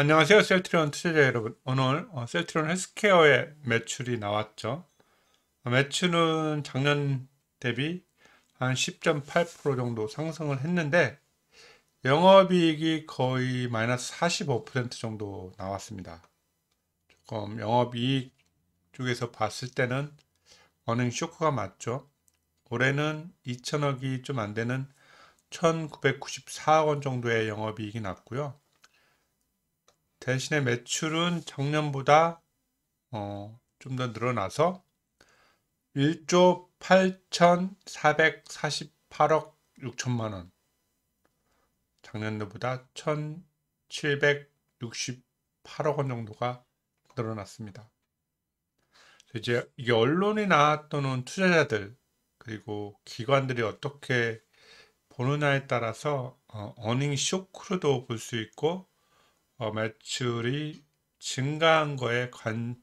안녕하세요. 셀트리온 투자자 여러분. 오늘 어, 셀트리온 헬스케어의 매출이 나왔죠. 어, 매출은 작년 대비 한 10.8% 정도 상승을 했는데 영업이익이 거의 마이너스 45% 정도 나왔습니다. 조금 영업이익 쪽에서 봤을 때는 어닝 쇼크가 맞죠. 올해는 2천억이 좀 안 되는 1994억 원 정도의 영업이익이 났고요. 대신에 매출은 작년보다 어, 좀 더 늘어나서 1조 8,448억 6천만 원. 작년도보다 1,768억 원 정도가 늘어났습니다. 이제 이게 언론이나 또는 투자자들 그리고 기관들이 어떻게 보느냐에 따라서 어, 어닝 쇼크로도 볼 수 있고 어, 매출이 증가한 거에 관,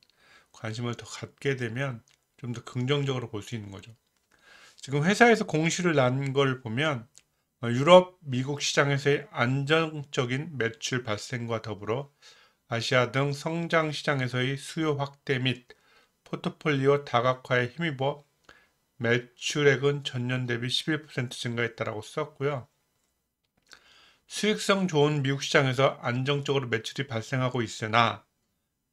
관심을 더 갖게 되면 좀 더 긍정적으로 볼 수 있는 거죠. 지금 회사에서 공시를 난 걸 보면 어, 유럽, 미국 시장에서의 안정적인 매출 발생과 더불어 아시아 등 성장 시장에서의 수요 확대 및 포트폴리오 다각화에 힘입어 매출액은 전년 대비 11% 증가했다라고 썼고요. 수익성 좋은 미국 시장에서 안정적으로 매출이 발생하고 있으나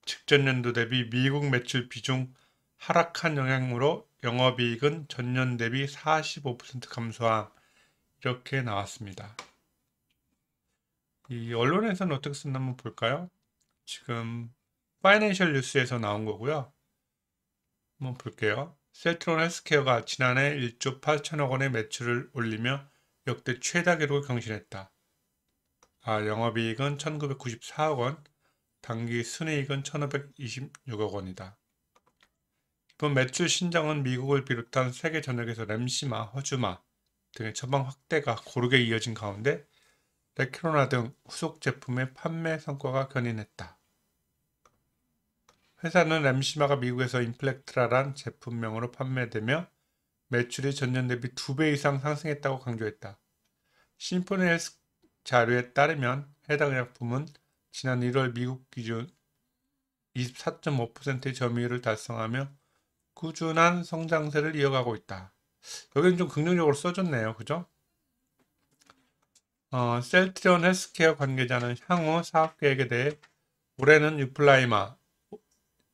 직전 연도 대비 미국 매출 비중 하락한 영향으로 영업이익은 전년 대비 45% 감소함 이렇게 나왔습니다. 이 언론에서는 어떻게 쓴나 한번 볼까요? 지금 파이낸셜 뉴스에서 나온 거고요. 한번 볼게요. 셀트론 헬스케어가 지난해 1조 8천억 원의 매출을 올리며 역대 최다 기록을 경신했다. 아, 영업이익은 1994억 원, 당기 순이익은 1526억 원이다. 이번 매출 신장은 미국을 비롯한 세계 전역에서 램시마, 허주마 등의 처방 확대가 고르게 이어진 가운데 레키로나 등 후속 제품의 판매 성과가 견인했다. 회사는 램시마가 미국에서 인플렉트라란 제품명으로 판매되며 매출이 전년 대비 2배 이상 상승했다고 강조했다. 심포니 헬스 자료에 따르면 해당 약품은 지난 1월 미국 기준 24.5%의 점유율을 달성하며 꾸준한 성장세를 이어가고 있다. 여기는 좀 긍정적으로 써줬네요. 그죠? 어, 셀트리온 헬스케어 관계자는 향후 사업계획에 대해 올해는 유플라이마,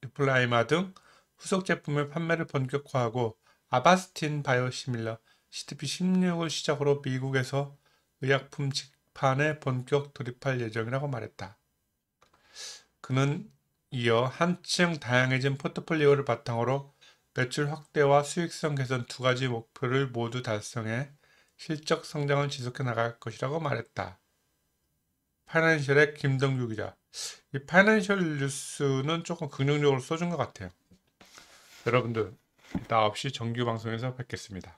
유플라이마 등 후속 제품의 판매를 본격화하고 아바스틴 바이오시밀러, CTP16을 시작으로 미국에서 의약품 직 재판에 본격 돌입할 예정이라고 말했다. 그는 이어 한층 다양해진 포트폴리오를 바탕으로 매출 확대와 수익성 개선 두 가지 목표를 모두 달성해 실적 성장을 지속해 나갈 것이라고 말했다. 파이낸셜의 김동규 기자. 이 파이낸셜 뉴스는 조금 긍정적으로 써준 것 같아요. 여러분들, 이따 9시 정규 방송에서 뵙겠습니다.